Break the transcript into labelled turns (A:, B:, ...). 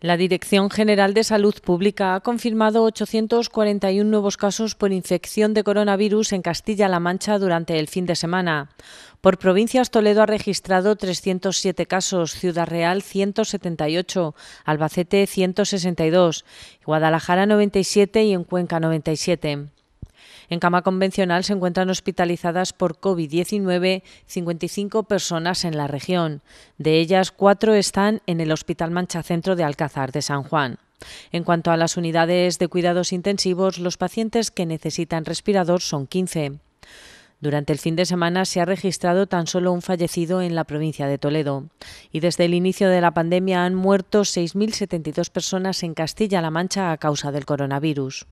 A: La Dirección General de Salud Pública ha confirmado 841 nuevos casos por infección de coronavirus en Castilla-La Mancha durante el fin de semana. Por provincias, Toledo ha registrado 307 casos, Ciudad Real 178, Albacete 162, Guadalajara 97 y en Cuenca 97. En cama convencional se encuentran hospitalizadas por COVID-19 55 personas en la región. De ellas, cuatro están en el Hospital Mancha Centro de Alcázar de San Juan. En cuanto a las unidades de cuidados intensivos, los pacientes que necesitan respirador son 15. Durante el fin de semana se ha registrado tan solo un fallecido en la provincia de Toledo y desde el inicio de la pandemia han muerto 6.072 personas en Castilla-La Mancha a causa del coronavirus.